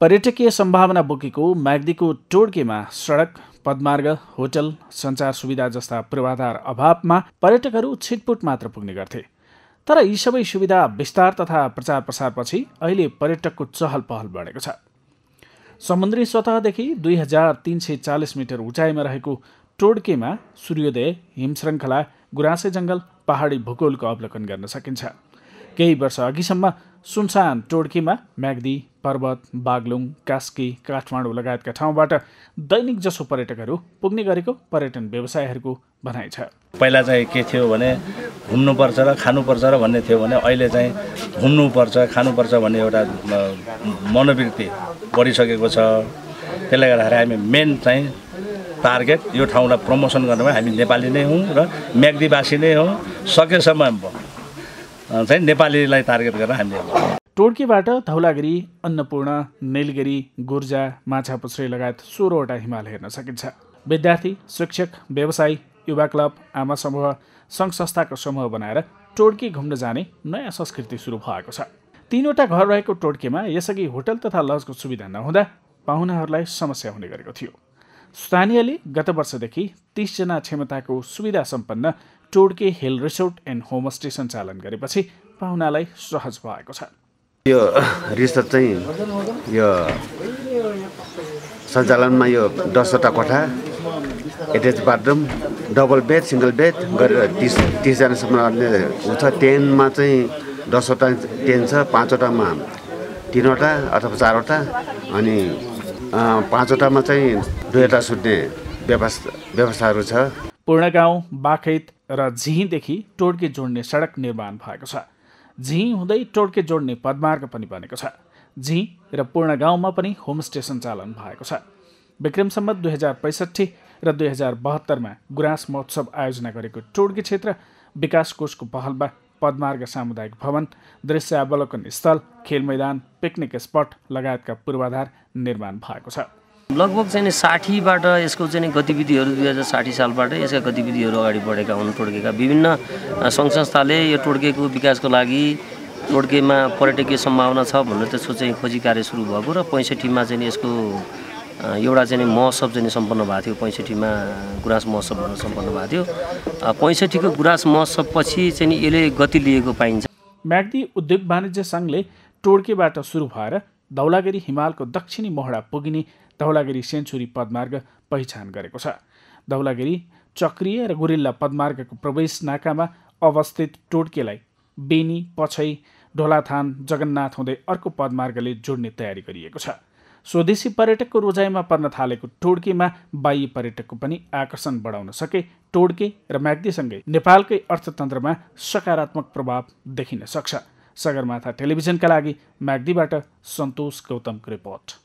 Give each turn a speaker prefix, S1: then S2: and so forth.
S1: पर्यटकीय सम्भावना बोकेको म्याग्दीको टोड्केमा सडक पदमार्ग होटल सञ्चार सुविधा जस्ता पूर्वाधार अभावमा पर्यटकहरू छिटपुट मात्र पुग्ने गर्थे तर यी सबै सुविधा विस्तार तथा प्रचार प्रसारपछि अहिले पर्यटकको चहल पहल बढेको छ समुद्री सतहदेखि दुई हजार तिन सय चालिस मिटर उचाइमा रहेको टोड्केमा सूर्योदय हिमश्रृङ्खला गुराँसे जङ्गल पहाडी भूगोलको अवलोकन गर्न सकिन्छ केही वर्ष अघिसम्म सुनसान टोड्कीमा म्याग्दी पर्वत बागलुङ कास्की काठमाडौँ लगायतका ठाउँबाट दैनिक जसो पर्यटकहरू पुग्ने गरेको पर्यटन व्यवसायहरूको भनाइ छ
S2: पहिला चाहिँ के थियो भने घुम्नुपर्छ र खानुपर्छ र भन्ने थियो भने अहिले चाहिँ घुम्नुपर्छ खानुपर्छ भन्ने एउटा मनोवृत्ति बढिसकेको छ त्यसले गर्दाखेरि हामी मेन चाहिँ टार्गेट यो ठाउँलाई प्रमोसन गर्नमा हामी नेपाली नै हौँ र म्याग्दीवासी नै हौँ सकेसम्म चाहिँ नेपालीलाई टार्गेट गरेर हामीले
S1: टोड्कीबाट धौलागिरी अन्नपूर्ण मेलगिरी गुर्जा माछा पुछ्रे लगायत सोह्रवटा हिमाल हेर्न सकिन्छ विद्यार्थी शिक्षक व्यवसायी युवा क्लब आमा समूह सङ्घ संस्थाको समूह बनाएर टोडकी घुम्न जाने नयाँ संस्कृति सुरु भएको छ तिनवटा घर रहेको टोड्कीमा यसअघि होटल तथा लजको सुविधा नहुँदा पाहुनाहरूलाई समस्या हुने गरेको थियो स्थानीयले गत वर्षदेखि तिसजना क्षमताको सुविधा सम्पन्न Todke hill resort and homestay सञ्चालन गरेपछि पाहुनालाई सहज भएको छ
S2: यो रिसोर्ट चाहिँ यो
S3: सञ्चालनमा यो दसवटा कोठा attach bathroom double bed single bed गरेर तिस तिसजनासम्म हुन्छ टेनमा चाहिँ दसवटा टेन छ पाँचवटामा तिनवटा अथवा चारवटा अनि पाँचवटामा चाहिँ दुईवटा सुत्ने व्यवस्था
S1: व्यवस्थाहरू छ पूर्णगाउँ बाखेत र झिहीदेखि टोड्के जोड्ने सडक निर्माण भएको छ झिँ हुँदै टोड्के जोड्ने पदमार्ग पनि बनेको छ झिँ र पूर्णगाउँमा पनि होमस्टे सञ्चालन भएको छ विक्रमसम्म दुई हजार पैँसठी र दुई हजार बहत्तरमा गुराँस महोत्सव आयोजना गरेको टोड्के क्षेत्र विकास कोषको पहलमा पदमार्ग सामुदायिक भवन दृश्य अवलोकन स्थल खेल मैदान पिकनिक स्पट लगायतका पूर्वाधार निर्माण भएको छ
S3: लगभग चाहिँ साठीबाट यसको चाहिँ गतिविधिहरू दुई हजार साठी सालबाट यसका गतिविधिहरू अगाडि बढेका हुन् टोड्केका विभिन्न सङ्घ संस्थाले यो टोड्केको विकासको लागि टोड्केमा पर्यटकीय सम्भावना छ भनेर त्यसको चाहिँ खोजी कार्य सुरु भएको र पैँसठीमा चाहिँ यसको एउटा चाहिँ महोत्सव चाहिँ सम्पन्न भएको थियो पैँसठीमा गुराँस महोत्सव भनेर सम्पन्न भएको थियो पैँसठीको गुराँस महोत्सवपछि चाहिँ यसले गति लिएको पाइन्छ
S1: म्याग्दी उद्योग वाणिज्य सङ्घले टोड्केबाट सुरु भएर धौलागिरी हिमालको दक्षिणी मोहडा पुगिने धौलागिरी सेन्चुरी पदमार्ग पहिचान गरेको छ धौलागिरी चक्रिय र गुरिल्ला पदमार्गको प्रवेश नाकामा अवस्थित टोड्केलाई बेनी पछै ढोलाथान जगन्नाथ हुँदै अर्को पदमार्गले जोड्ने तयारी गरिएको छ स्वदेशी पर्यटकको रोजाइमा पर्न थालेको टोड्केमा बाह्य पर्यटकको पनि आकर्षण बढाउन सके टोड्के र म्याग्दीसँगै नेपालकै अर्थतन्त्रमा सकारात्मक प्रभाव देखिन सक्छ सगरमाथा टेलिभिजनका लागि म्याग्दीबाट सन्तोष गौतमको रिपोर्ट